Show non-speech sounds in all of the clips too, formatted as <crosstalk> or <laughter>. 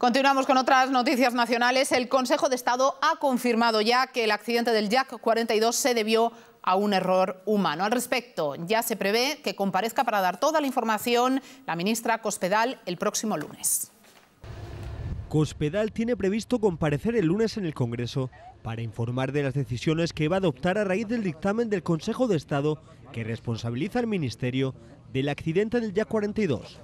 Continuamos con otras noticias nacionales. El Consejo de Estado ha confirmado ya que el accidente del Jack 42 se debió a un error humano. Al respecto, ya se prevé que comparezca para dar toda la información la ministra Cospedal el próximo lunes. Cospedal tiene previsto comparecer el lunes en el Congreso para informar de las decisiones que va a adoptar a raíz del dictamen del Consejo de Estado que responsabiliza al Ministerio del accidente del Jack 42.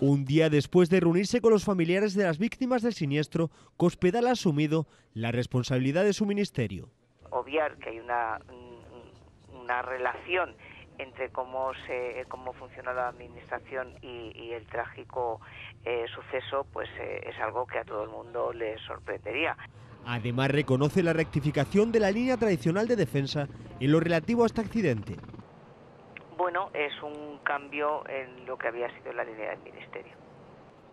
Un día después de reunirse con los familiares de las víctimas del siniestro, Cospedal ha asumido la responsabilidad de su ministerio. Obviar que hay una, mm, relación entre cómo, cómo funciona la administración y, el trágico eh, suceso, pues eh, es algo que a todo el mundo le sorprendería. Además reconoce la rectificación de la línea tradicional de defensa en lo relativo a este accidente bueno, es un cambio en lo que había sido la línea del Ministerio.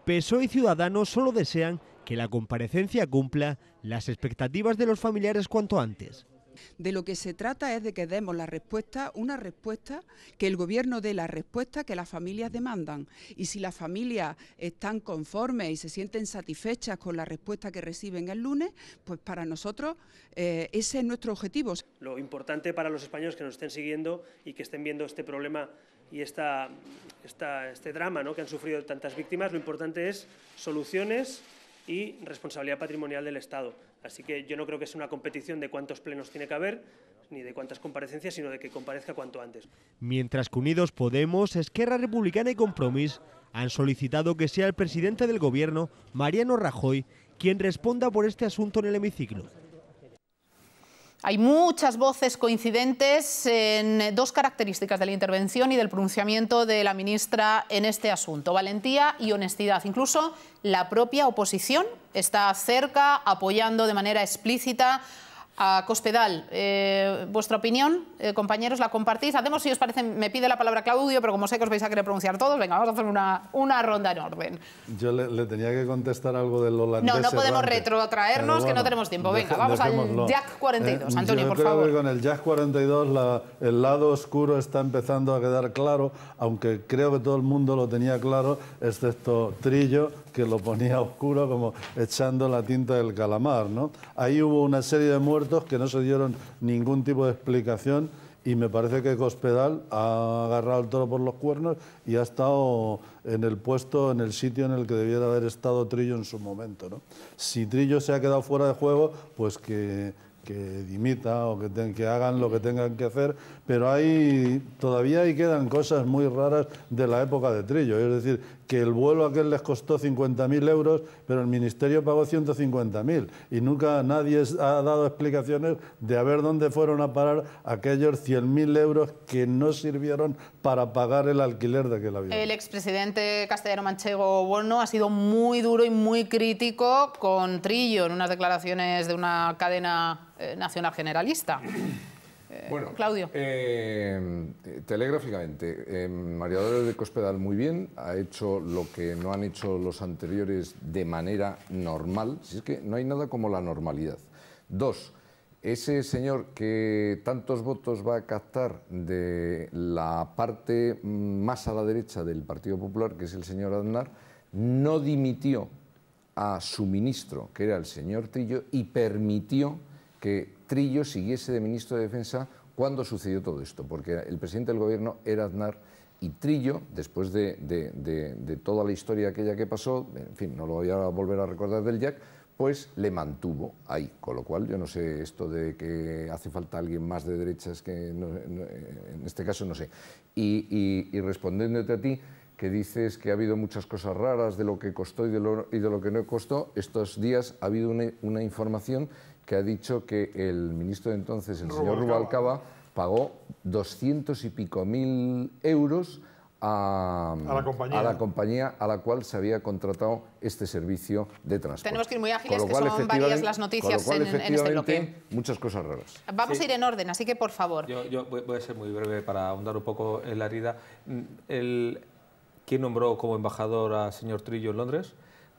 Peso e y Ciudadanos solo desean que la comparecencia cumpla las expectativas de los familiares cuanto antes. De lo que se trata es de que demos la respuesta, una respuesta, que el gobierno dé la respuesta que las familias demandan. Y si las familias están conformes y se sienten satisfechas con la respuesta que reciben el lunes, pues para nosotros eh, ese es nuestro objetivo. Lo importante para los españoles que nos estén siguiendo y que estén viendo este problema y este drama que han sufrido tantas víctimas, lo importante es soluciones y responsabilidad patrimonial del Estado. Así que yo no creo que sea una competición de cuántos plenos tiene que haber, ni de cuántas comparecencias, sino de que comparezca cuanto antes. Mientras que Unidos Podemos, Esquerra Republicana y Compromis han solicitado que sea el presidente del gobierno, Mariano Rajoy, quien responda por este asunto en el hemiciclo. Hay muchas voces coincidentes en dos características de la intervención y del pronunciamiento de la ministra en este asunto, valentía y honestidad. Incluso la propia oposición está cerca apoyando de manera explícita a Cospedal. Eh, vuestra opinión, eh, compañeros, la compartís. Hacemos, si os parece, me pide la palabra Claudio, pero como sé que os vais a querer pronunciar todos, venga, vamos a hacer una, una ronda en orden. Yo le, tenía que contestar algo del holandés. No, no podemos retrotraernos, que no tenemos tiempo. Venga, vamos al Jack 42. Eh, Antonio, por creo favor. Que con el Jack 42 el lado oscuro está empezando a quedar claro, aunque creo que todo el mundo lo tenía claro, excepto Trillo que lo ponía oscuro como echando la tinta del calamar. ¿no? Ahí hubo una serie de muertos que no se dieron ningún tipo de explicación y me parece que Cospedal ha agarrado el toro por los cuernos y ha estado en el puesto, en el sitio en el que debiera haber estado Trillo en su momento. ¿no? Si Trillo se ha quedado fuera de juego, pues que, que dimita o que hagan lo que tengan que hacer, pero hay, todavía ahí quedan cosas muy raras de la época de Trillo. Es decir, que el vuelo aquel les costó 50.000 euros, pero el Ministerio pagó 150.000 y nunca nadie ha dado explicaciones de a ver dónde fueron a parar aquellos 100.000 euros que no sirvieron para pagar el alquiler de aquel avión. El expresidente castellano manchego Bueno ha sido muy duro y muy crítico con Trillo en unas declaraciones de una cadena eh, nacional generalista. Eh, bueno, Claudio. Eh, telegráficamente, eh, María de Cospedal muy bien, ha hecho lo que no han hecho los anteriores de manera normal, si es que no hay nada como la normalidad. Dos, ese señor que tantos votos va a captar de la parte más a la derecha del Partido Popular, que es el señor Aznar, no dimitió a su ministro, que era el señor Trillo, y permitió que Trillo siguiese de ministro de Defensa cuando sucedió todo esto, porque el presidente del gobierno era Aznar y Trillo, después de, toda la historia aquella que pasó, en fin, no lo voy a volver a recordar del Jack, pues le mantuvo ahí. Con lo cual, yo no sé esto de que hace falta alguien más de derechas que en este caso no sé. Y, respondiéndote a ti, que dices que ha habido muchas cosas raras de lo que costó y de lo, que no costó, estos días ha habido una información que ha dicho que el ministro de entonces, el señor Rubalcaba, pagó doscientos y pico mil euros a, a, la compañía a la cual se había contratado este servicio de transporte. Tenemos que ir muy ágiles, que son varias las noticias en, este bloque. Muchas cosas raras. Vamos a ir en orden, así que por favor. Yo, voy a ser muy breve para ahondar un poco en la herida. Mm, el, ¿Quién nombró como embajador al señor Trillo en Londres?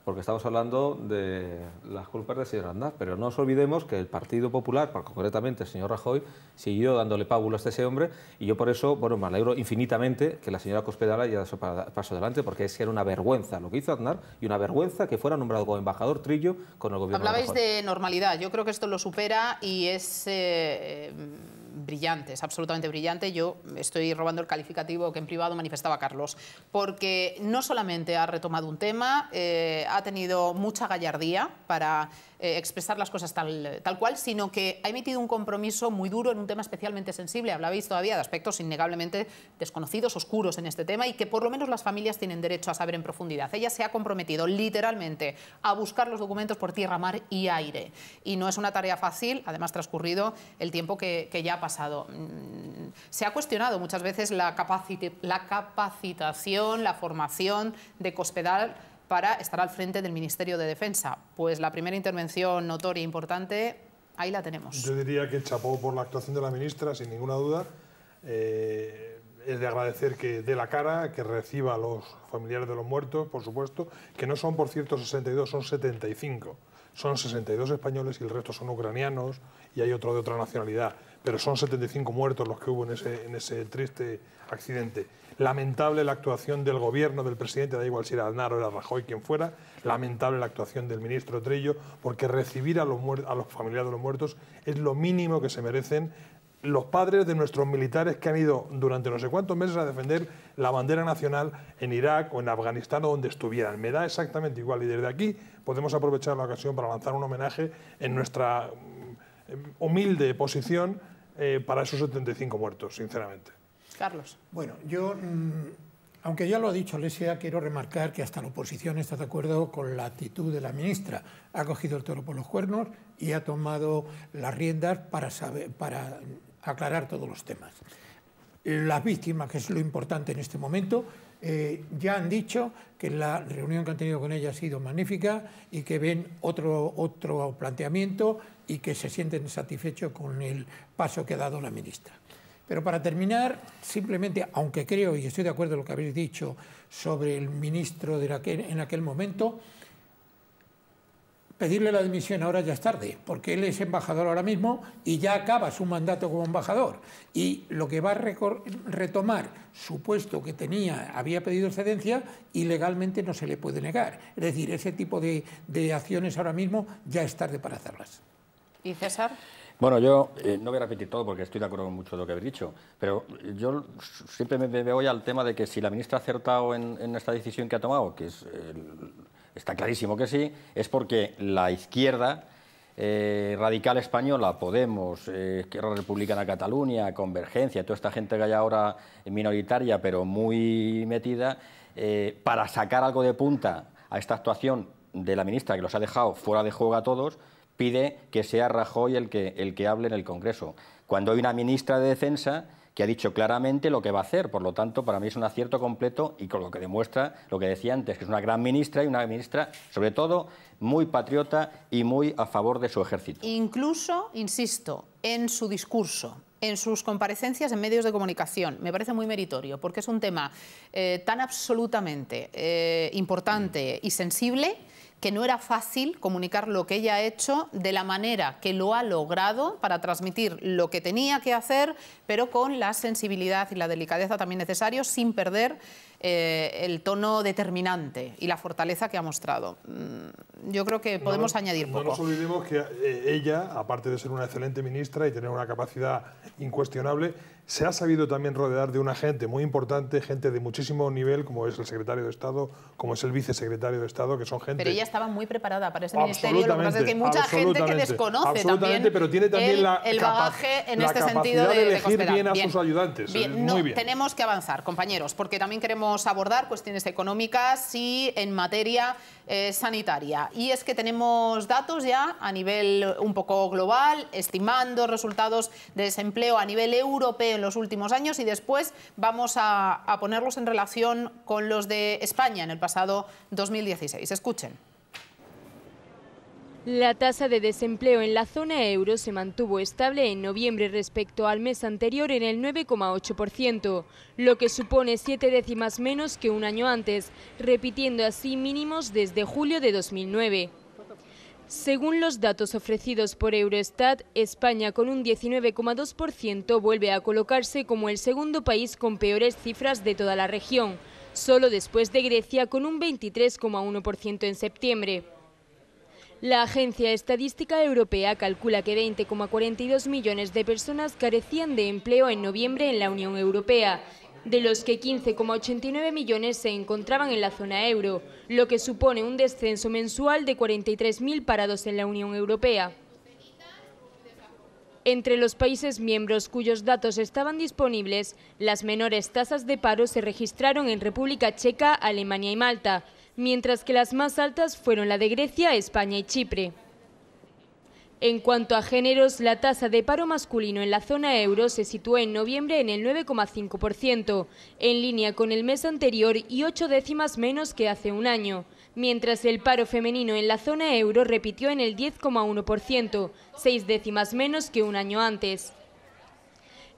porque estamos hablando de las culpas del señor Aznar, pero no os olvidemos que el Partido Popular, concretamente el señor Rajoy, siguió dándole pábulos a ese hombre y yo por eso, bueno, me alegro infinitamente que la señora Cospedal haya dado paso adelante, porque es que era una vergüenza lo que hizo Aznar y una vergüenza que fuera nombrado como embajador Trillo con el gobierno Hablabais de, de normalidad, yo creo que esto lo supera y es... Eh, brillante, es absolutamente brillante. Yo estoy robando el calificativo que en privado manifestaba Carlos, porque no solamente ha retomado un tema, eh, ha tenido mucha gallardía para eh, expresar las cosas tal, tal cual, sino que ha emitido un compromiso muy duro en un tema especialmente sensible. Hablabais todavía de aspectos innegablemente desconocidos, oscuros en este tema y que por lo menos las familias tienen derecho a saber en profundidad. Ella se ha comprometido literalmente a buscar los documentos por tierra, mar y aire. Y no es una tarea fácil, además transcurrido el tiempo que, ya ha pasado. Mm, se ha cuestionado muchas veces la, la capacitación, la formación de Cospedal para estar al frente del Ministerio de Defensa. Pues la primera intervención notoria e importante, ahí la tenemos. Yo diría que chapó por la actuación de la ministra, sin ninguna duda. Eh, es de agradecer que dé la cara, que reciba a los familiares de los muertos, por supuesto, que no son, por cierto, 62, son 75 son 62 españoles y el resto son ucranianos y hay otro de otra nacionalidad. Pero son 75 muertos los que hubo en ese, en ese triste accidente. Lamentable la actuación del gobierno, del presidente, da igual si era Aznar o era Rajoy, quien fuera. Lamentable la actuación del ministro Trillo, porque recibir a los, a los familiares de los muertos es lo mínimo que se merecen los padres de nuestros militares que han ido durante no sé cuántos meses a defender la bandera nacional en Irak o en Afganistán o donde estuvieran. Me da exactamente igual y desde aquí podemos aprovechar la ocasión para lanzar un homenaje en nuestra mm, humilde posición eh, para esos 75 muertos, sinceramente. Carlos. Bueno, yo, mm, aunque ya lo ha dicho Alesia, quiero remarcar que hasta la oposición está de acuerdo con la actitud de la ministra. Ha cogido el toro por los cuernos y ha tomado las riendas para, saber, para aclarar todos los temas. Las víctimas, que es lo importante en este momento, eh, ya han dicho que la reunión que han tenido con ella ha sido magnífica y que ven otro, otro planteamiento y que se sienten satisfechos con el paso que ha dado la ministra. Pero para terminar, simplemente, aunque creo y estoy de acuerdo en lo que habéis dicho sobre el ministro de en aquel momento, pedirle la dimisión ahora ya es tarde, porque él es embajador ahora mismo y ya acaba su mandato como embajador. Y lo que va a retomar su puesto que tenía, había pedido excedencia y legalmente no se le puede negar. Es decir, ese tipo de, acciones ahora mismo ya es tarde para hacerlas. ¿Y César? Bueno, yo eh, no voy a repetir todo porque estoy de acuerdo con mucho de lo que habéis dicho, pero yo siempre me veo ya al tema de que si la ministra ha acertado en, esta decisión que ha tomado, que es está clarísimo que sí, es porque la izquierda eh, radical española, Podemos, eh, Izquierda Republicana Cataluña, Convergencia, toda esta gente que hay ahora minoritaria pero muy metida, eh, para sacar algo de punta a esta actuación de la ministra que los ha dejado fuera de juego a todos, pide que sea Rajoy el que, el que hable en el Congreso. Cuando hay una ministra de Defensa que ha dicho claramente lo que va a hacer. Por lo tanto, para mí es un acierto completo y con lo que demuestra lo que decía antes, que es una gran ministra y una ministra, sobre todo, muy patriota y muy a favor de su ejército. Incluso, insisto, en su discurso, en sus comparecencias en medios de comunicación. Me parece muy meritorio, porque es un tema eh, tan absolutamente eh, importante y sensible que no era fácil comunicar lo que ella ha hecho de la manera que lo ha logrado para transmitir lo que tenía que hacer, pero con la sensibilidad y la delicadeza también necesarios, sin perder eh, el tono determinante y la fortaleza que ha mostrado. Mm, yo creo que podemos añadir poco. No nos olvidemos que eh, ella, aparte de ser una excelente ministra y tener una capacidad incuestionable, se ha sabido también rodear de una gente muy importante, gente de muchísimo nivel, como es el secretario de Estado, como es el vicesecretario de Estado, que son gente... Pero ella estaba muy preparada para ese ministerio, lo que pasa es que hay mucha gente que desconoce absolutamente, pero tiene también el, bagaje en este sentido de, de elegir bien a sus ayudantes. Eh, tenemos que avanzar, compañeros, porque también queremos abordar cuestiones económicas y en materia eh, sanitaria. Y es que tenemos datos ya a nivel un poco global, estimando resultados de desempleo a nivel europeo en los últimos años y después vamos a, a ponerlos en relación con los de España en el pasado 2016. Escuchen. La tasa de desempleo en la zona euro se mantuvo estable en noviembre respecto al mes anterior en el 9,8%, lo que supone siete décimas menos que un año antes, repitiendo así mínimos desde julio de 2009. Según los datos ofrecidos por Eurostat, España con un 19,2% vuelve a colocarse como el segundo país con peores cifras de toda la región, solo después de Grecia con un 23,1% en septiembre. La Agencia Estadística Europea calcula que 20,42 millones de personas carecían de empleo en noviembre en la Unión Europea de los que 15,89 millones se encontraban en la zona euro, lo que supone un descenso mensual de 43.000 parados en la Unión Europea. Entre los países miembros cuyos datos estaban disponibles, las menores tasas de paro se registraron en República Checa, Alemania y Malta, mientras que las más altas fueron la de Grecia, España y Chipre. En cuanto a géneros, la tasa de paro masculino en la zona euro se situó en noviembre en el 9,5%, en línea con el mes anterior y ocho décimas menos que hace un año, mientras el paro femenino en la zona euro repitió en el 10,1%, seis décimas menos que un año antes.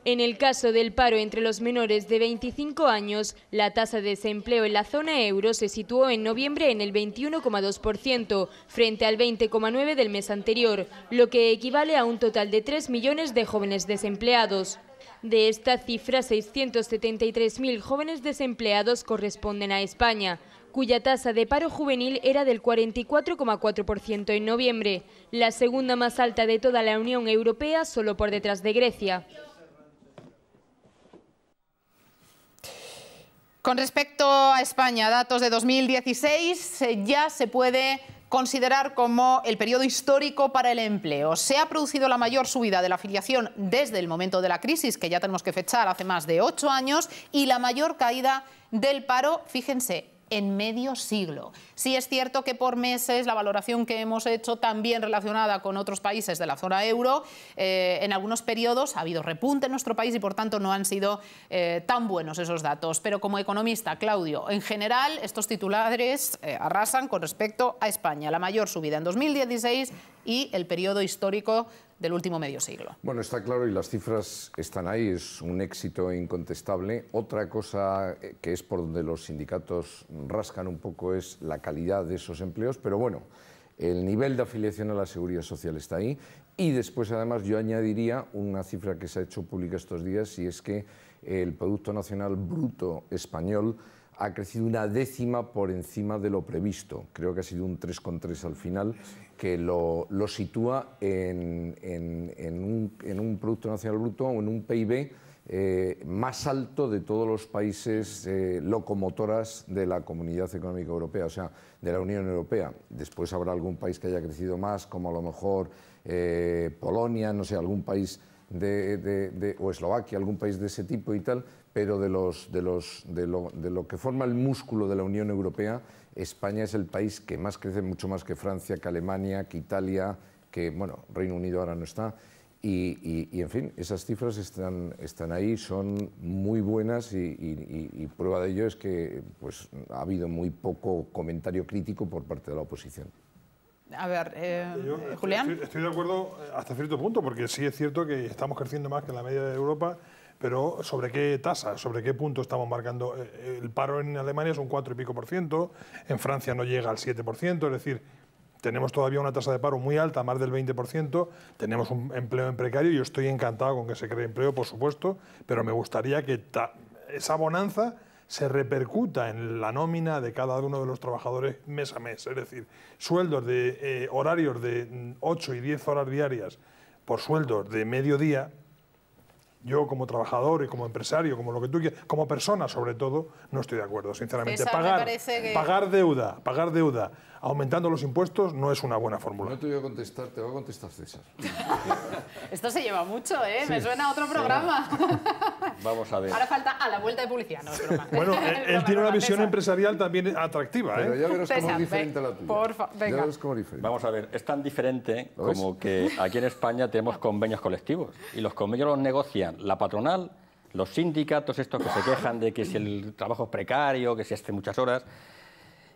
En el caso del paro entre los menores de 25 años, la tasa de desempleo en la zona euro se situó en noviembre en el 21,2%, frente al 20,9% del mes anterior, lo que equivale a un total de 3 millones de jóvenes desempleados. De esta cifra, 673.000 jóvenes desempleados corresponden a España, cuya tasa de paro juvenil era del 44,4% en noviembre, la segunda más alta de toda la Unión Europea solo por detrás de Grecia. Con respecto a España, datos de 2016, eh, ya se puede considerar como el periodo histórico para el empleo. Se ha producido la mayor subida de la afiliación desde el momento de la crisis, que ya tenemos que fechar hace más de ocho años, y la mayor caída del paro, fíjense, en medio siglo. Sí es cierto que por meses la valoración que hemos hecho también relacionada con otros países de la zona euro, eh, en algunos periodos ha habido repunte en nuestro país y por tanto no han sido eh, tan buenos esos datos. Pero como economista, Claudio, en general estos titulares eh, arrasan con respecto a España. La mayor subida en 2016 y el periodo histórico del último medio siglo. Bueno, está claro y las cifras están ahí, es un éxito incontestable. Otra cosa eh, que es por donde los sindicatos rascan un poco es la calidad de esos empleos, pero bueno, el nivel de afiliación a la seguridad social está ahí. Y después, además, yo añadiría una cifra que se ha hecho pública estos días y es que el Producto Nacional Bruto Español ha crecido una décima por encima de lo previsto. Creo que ha sido un 3,3 al final, que lo, sitúa en, un, Producto Nacional Bruto o en un PIB eh, más alto de todos los países eh, locomotoras de la Comunidad Económica Europea, o sea, de la Unión Europea. Después habrá algún país que haya crecido más, como a lo mejor eh, Polonia, no sé, algún país de, o Eslovaquia, algún país de ese tipo y tal, pero de, lo, que forma el músculo de la Unión Europea, España es el país que más crece, mucho más que Francia, que Alemania, que Italia, que, bueno, Reino Unido ahora no está. Y, en fin, esas cifras están, ahí, son muy buenas y, prueba de ello es que pues, ha habido muy poco comentario crítico por parte de la oposición. A ver, eh, Julián. Estoy, de acuerdo eh, hasta cierto punto, porque sí es cierto que estamos creciendo más que la media de Europa, pero ¿sobre qué tasa, sobre qué punto estamos marcando? Eh, el paro en Alemania es un 4 y pico por ciento, en Francia no llega al 7 por ciento, es decir, tenemos todavía una tasa de paro muy alta, más del 20%, tenemos un empleo en precario, yo estoy encantado con que se cree empleo, por supuesto, pero me gustaría que esa bonanza se repercuta en la nómina de cada uno de los trabajadores mes a mes. Es decir, sueldos de eh, horarios de 8 mm, y 10 horas diarias por sueldos de mediodía, yo como trabajador y como empresario, como lo que tú quieras, como persona sobre todo, no estoy de acuerdo, sinceramente. pagar, pagar deuda, pagar deuda, aumentando los impuestos no es una buena fórmula. No te voy a contestar, te voy a contestar César. <laughs> Esto se lleva mucho, ¿eh? Me suena a otro programa. <laughs> Vamos a ver. Ahora falta a la vuelta de policía, <laughs> Bueno, <laughs> él, tiene una visión empresarial también atractiva. Pero ¿eh? ya verás diferente la tuya. venga. Vamos a ver, es tan diferente como que aquí en España tenemos convenios colectivos y los convenios los negocian la patronal, los sindicatos estos que se quejan de que si el trabajo es precario, que se hace muchas horas,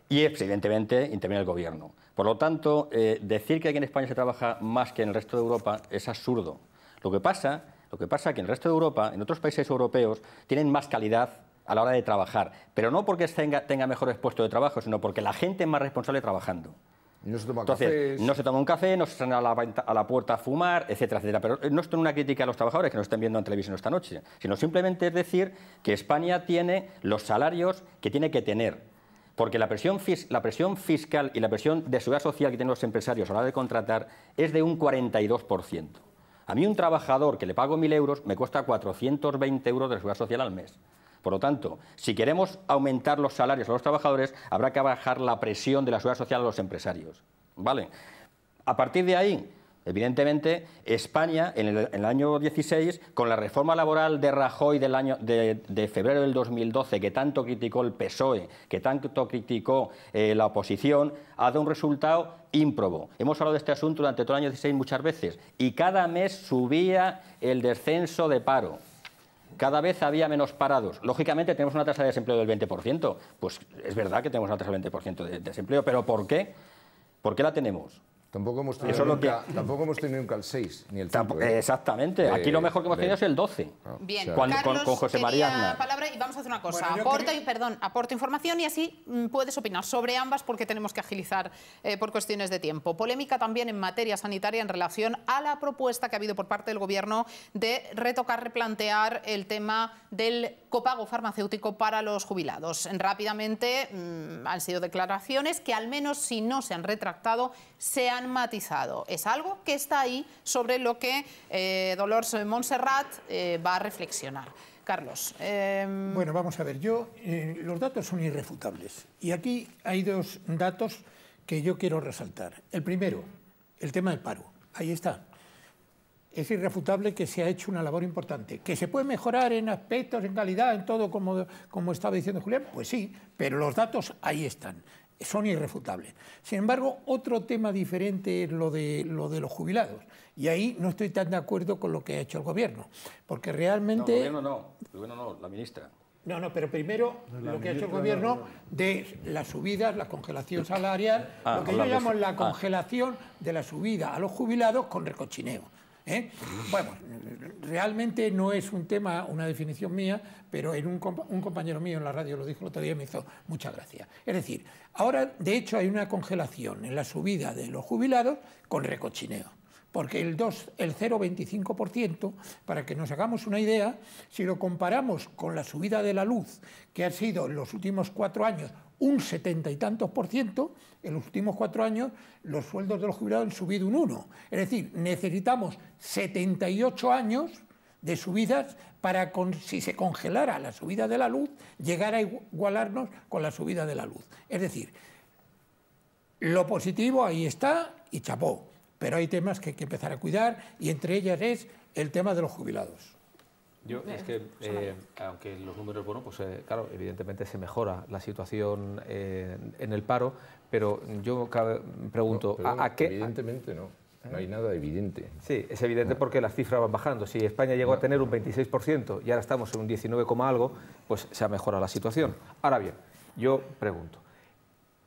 y evidentemente interviene el gobierno. Por lo tanto, eh, decir que aquí en España se trabaja más que en el resto de Europa es absurdo. Lo que pasa lo que pasa es que en el resto de Europa, en otros países europeos, tienen más calidad a la hora de trabajar, pero no porque tenga, tenga mejores puestos de trabajo, sino porque la gente es más responsable trabajando. No se toma Entonces, no se toma un café, no se sale a la, puerta a fumar, etcétera, etcétera. Pero no es una crítica a los trabajadores que nos estén viendo en televisión esta noche, sino simplemente es decir que España tiene los salarios que tiene que tener. Porque la presión, la presión fiscal y la presión de seguridad social que tienen los empresarios a la hora de contratar es de un 42%. A mí un trabajador que le pago 1.000 euros me cuesta 420 euros de la seguridad social al mes. Por lo tanto, si queremos aumentar los salarios a los trabajadores, habrá que bajar la presión de la seguridad social a los empresarios. ¿Vale? A partir de ahí, Evidentemente, España, en el, año 16, con la reforma laboral de Rajoy del año, de, febrero del 2012, que tanto criticó el PSOE, que tanto criticó eh, la oposición, ha dado un resultado ímprobo. Hemos hablado de este asunto durante todo el año 16 muchas veces, y cada mes subía el descenso de paro cada vez había menos parados. Lógicamente tenemos una tasa de desempleo del 20%. Pues es verdad que tenemos una tasa del 20% de desempleo, pero ¿por qué? ¿Por qué la tenemos? Tampoco hemos tenido, nunca, tampoco hemos tenido el 6, ni el tampoco. ¿eh? Exactamente. Aquí lo mejor que hemos tenido es el 12. Ah, Bien, con, con, José María palabra y vamos a hacer una cosa. aporto, perdón, aporto información y así mm, puedes opinar sobre ambas porque tenemos que agilizar eh, por cuestiones de tiempo. Polémica también en materia sanitaria en relación a la propuesta que ha habido por parte del Gobierno de retocar, replantear el tema del copago farmacéutico para los jubilados. Rápidamente mm, han sido declaraciones que al menos si no se han retractado, se han matizado. Es algo que está ahí sobre lo que eh, Dolores Montserrat eh, va a reflexionar. Carlos. Em, bueno, vamos a ver, yo, eh, los datos son irrefutables. Y aquí hay dos datos que yo quiero resaltar. El primero, el tema del paro. Ahí está. Es irrefutable que se ha hecho una labor importante. ¿Que se puede mejorar en aspectos, en calidad, en todo, como, como estaba diciendo Julián? Pues sí, pero los datos ahí están son irrefutables. Sin embargo, otro tema diferente es lo de, los jubilados. Y ahí no estoy tan de acuerdo con lo que ha hecho el gobierno. Porque realmente... No, el gobierno no, no, la ministra. No, no, pero primero lo que ha hecho el gobierno de las subidas, la congelación salarial, ah, lo que yo llamo la ah. congelación de la subida a los jubilados con recochineo. ¿Eh? Bueno, realmente no es un tema, una definición mía, pero en un, compañero mío en la radio lo dijo el otro día y me hizo mucha gracia. Es decir, ahora de hecho hay una congelación en la subida de los jubilados con recochineo. Porque el, el 0,25%, para que nos hagamos una idea, si lo comparamos con la subida de la luz, que ha sido en los últimos cuatro años un setenta y tantos por ciento, en los últimos cuatro años los sueldos de los jubilados han subido un uno. Es decir, necesitamos 78 años de subidas para, con, si se congelara la subida de la luz, llegar a igualarnos con la subida de la luz. Es decir, lo positivo ahí está y chapó, pero hay temas que hay que empezar a cuidar y entre ellas es el tema de los jubilados. Yo es que, eh, aunque los números, bueno, pues eh, claro, evidentemente se mejora la situación eh, en el paro, pero yo pregunto, ¿a, qué...? Evidentemente no. No hay nada evidente. Sí, es evidente porque las cifras van bajando. Si España llegó a tener un 26% y ahora estamos en un 19, algo, pues se ha mejorado la situación. Ahora bien, yo pregunto,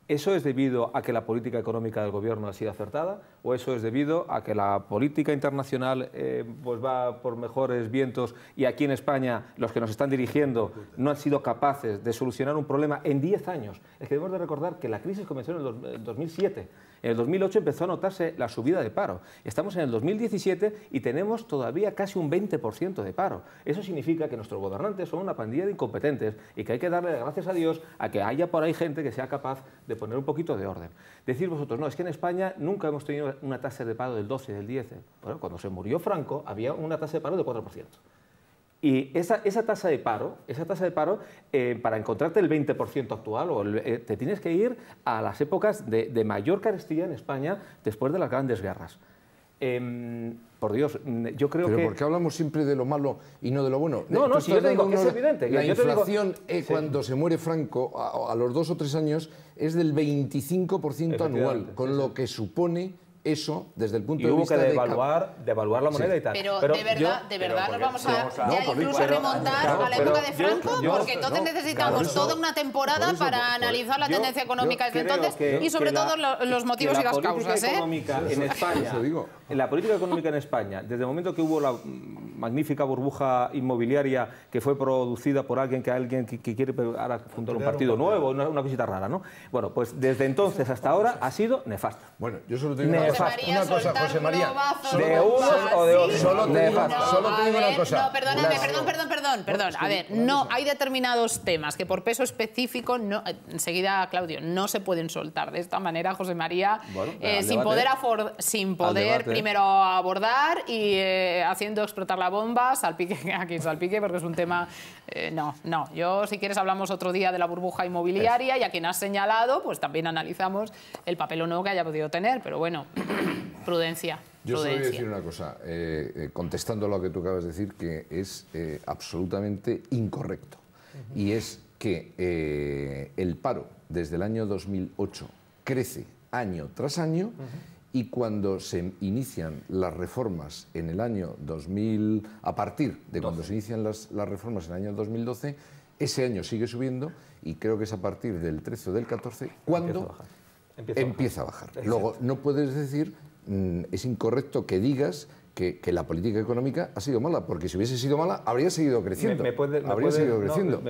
¿eso es debido a que la política económica del gobierno ha sido acertada? o eso es debido a que la política internacional eh, pues va por mejores vientos y aquí en España los que nos están dirigiendo no han sido capaces de solucionar un problema en 10 años. Es que debemos de recordar que la crisis comenzó en el 2007. En el 2008 empezó a notarse la subida de paro. Estamos en el 2017 y tenemos todavía casi un 20% de paro. Eso significa que nuestros gobernantes son una pandilla de incompetentes y que hay que darle gracias a Dios a que haya por ahí gente que sea capaz de poner un poquito de orden. Decir vosotros, no, es que en España nunca hemos tenido una tasa de paro del 12, del 10. Bueno, cuando se murió Franco había una tasa de paro del 4%. Y esa, esa tasa de paro, esa tasa de paro eh, para encontrarte el 20% actual, o eh, te tienes que ir a las épocas de, mayor carestía en España después de las grandes guerras. Em, por Dios, mm, yo creo Pero que... ¿Por hablamos siempre de lo malo y no de lo bueno? No, no, si digo es evidente. La inflación eh, cuando se muere Franco, a, los dos o tres años, es del 25% anual, con lo que supone eso, desde el punto de vista. Y devaluar, de... evaluar la moneda y tal. Pero, de verdad, de verdad nos vamos a, incluso a remontar a la época de Franco, porque entonces necesitamos toda una temporada para analizar la tendencia económica desde entonces y sobre todo los motivos y las causas. ¿eh? en la política económica en España, desde el momento que hubo la magnífica burbuja inmobiliaria que fue producida por alguien que alguien que, quiere fundar un partido nuevo, una, una, cosita rara, ¿no? Bueno, pues desde entonces hasta ahora ha sido nefasta. Bueno, yo solo tengo una cosa, una cosa, José María. De uno o de otro? Solo te solo una cosa. No, perdóname, perdón, perdón, perdón, perdón. A ver, no, hay determinados temas que por peso específico, no, enseguida, Claudio, no se pueden soltar de esta manera, José María, eh, sin, poder poder sin poder primero abordar y eh, haciendo explotar la bomba, salpique <laughs> aquí, salpique, porque es un tema... Eh, no, no. Yo, si quieres, hablamos otro día de la burbuja inmobiliaria y a quien has señalado, pues también analizamos el papel o no que haya podido tener, pero bueno, <clears throat> prudencia. Yo solo voy a decir una cosa, eh, eh, contestando lo que tú acabas de decir, que es absolutamente incorrecto. Y es que el paro desde el año 2008 crece año tras año y cuando se inician las reformas en el año 2000, a partir de cuando se inician las, reformas en el año 2012, ese año sigue subiendo y creo que es a partir del 13 o del 14 cuando empieza a bajar. Empieza a bajar. Luego, no puedes decir, mm, es incorrecto que digas que, la política económica ha sido mala, porque si hubiese sido mala, habría seguido creciendo. habría seguido creciendo.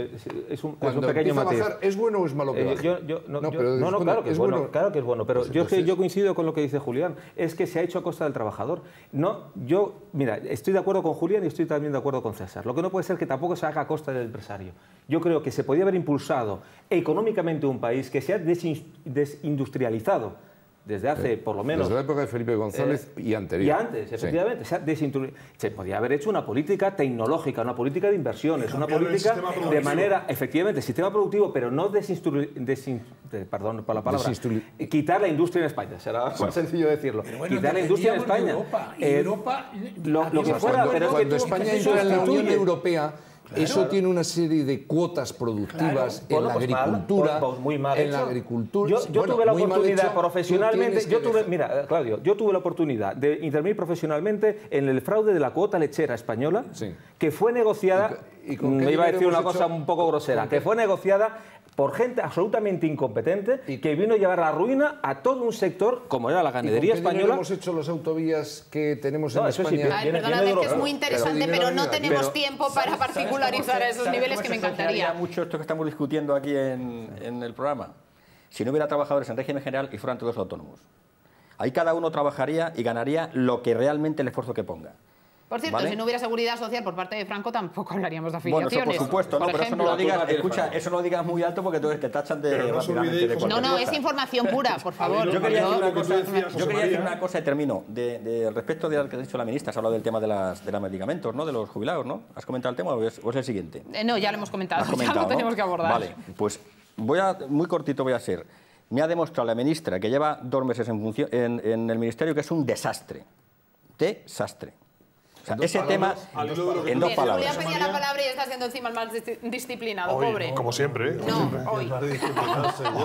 es, un, es pequeño ¿Es bueno o es malo que eh, yo, yo, no, no, claro, que es bueno, claro que es bueno, pero pues yo, yo coincido con lo que dice Julián, es que se ha hecho a costa del trabajador. No, yo, mira, estoy de acuerdo con Julián y estoy también de acuerdo con César. Lo que no puede ser que tampoco se haga a costa del empresario. Yo creo que se podía haber impulsado económicamente un país que se ha desindustrializado desde hace eh, por lo menos... Desde la época de Felipe eh, González y anterior. Y antes, efectivamente. Se, se podía haber hecho una política tecnológica, una política de inversiones, una política de manera, efectivamente, sistema productivo, pero no desinstruir... perdón por la palabra, quitar la industria en España, será más sencillo decirlo. quitar la industria en España. Europa, eh, Europa, cuando, España entra en la Unión Europea eso tiene una serie de cuotas productivas en, la agricultura, en la agricultura. Yo, tuve la oportunidad profesionalmente, yo mira, Claudio, yo tuve la oportunidad de intervenir profesionalmente en el fraude de la cuota lechera española, que fue negociada me mm, iba a decir una cosa un poco grosera, que fue negociada por gente absolutamente incompetente que vino a llevar la ruina a todo un sector como era la ganadería española. hemos hecho las autovías que tenemos en España. es muy interesante, pero, no tenemos tiempo para particularizar esos niveles que me encantaría. mucho esto que estamos discutiendo aquí en, en el programa. Si no hubiera trabajadores en régimen general y fueran todos autónomos. Ahí cada uno trabajaría y ganaría lo que realmente el esfuerzo que ponga. Por cierto, si no hubiera seguridad social por parte de Franco, tampoco hablaríamos de afiliaciones. Bueno, por supuesto, pero eso no lo digas, muy alto porque entonces te tachan de, no, no, es información pura, por favor. yo quería, decir una, cosa, y termino. De, respecto de lo que ha dicho la ministra, has hablado del tema de, las, los medicamentos, ¿no? De los jubilados, ¿no? ¿Has comentado el tema o es, el siguiente? Eh, no, ya lo hemos comentado, lo tenemos que abordar. Vale, pues voy a, muy cortito voy a ser. Me ha demostrado la ministra, que lleva dos meses en, en, en el ministerio, que es un desastre. Desastre sea, ese tema, en dos palabras. a pedía la palabra y está siendo encima el más disciplinado, hoy, pobre. Como siempre. ¿eh? No, como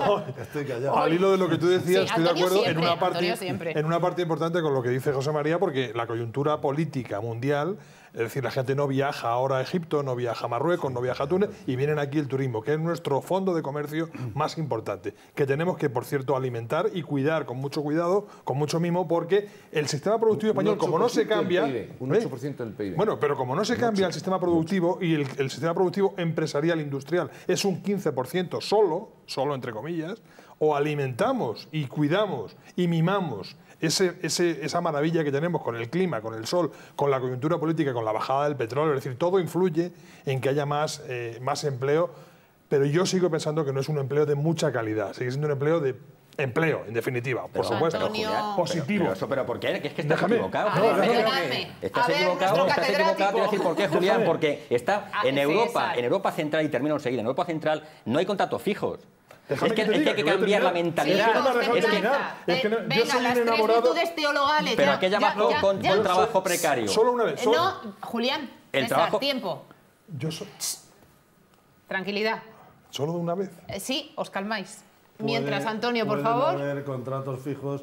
<laughs> hoy. Estoy callado. Al hilo de lo que tú decías, estoy de acuerdo en, una parte, en una parte importante con lo que dice José María, porque la coyuntura política mundial es decir, la gente no viaja ahora a Egipto, no viaja a Marruecos, no viaja a Túnez y vienen aquí el turismo, que es nuestro fondo de comercio más importante, que tenemos que, por cierto, alimentar y cuidar con mucho cuidado, con mucho mimo, porque el sistema productivo español, como no se cambia... un 8% ¿eh? del PIB. Bueno, pero como no se cambia el sistema productivo y el, el sistema productivo empresarial industrial es un 15% solo, solo entre comillas, o alimentamos y cuidamos y mimamos esa maravilla que tenemos con el clima, con el sol, con la coyuntura política, con la bajada del petróleo, es decir, todo influye en que haya más, eh, más empleo, pero yo sigo pensando que no es un empleo de mucha calidad, sigue siendo un empleo de empleo, en definitiva, por supuesto. Positivo. Pero, ¿por qué? Es que estás equivocado. estás equivocado, estás decir por qué, Julián, <laughs> ah, porque está en Europa, en Europa Central, y termino enseguida, en Europa Central no hay contratos fijos es que, que hay que cambiar la mentalidad. es que yo soy las un enamorado. Pero aquella más con, trabajo precario. Solo una vez. Eh, no, Julián, el trabajo. tiempo. Yo soy. Tranquilidad. Solo de una vez. Eh, sí, os calmáis. Pues, Mientras, Antonio, por favor. contratos fijos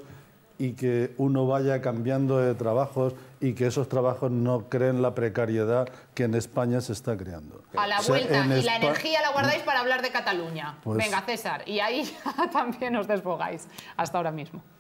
y que uno vaya cambiando de trabajos y que esos trabajos no creen la precariedad que en España se está creando. A la vuelta, y la energía la guardáis para hablar de Cataluña. Pues Venga, César, y ahí <laughs> también os desbogáis, hasta ahora mismo.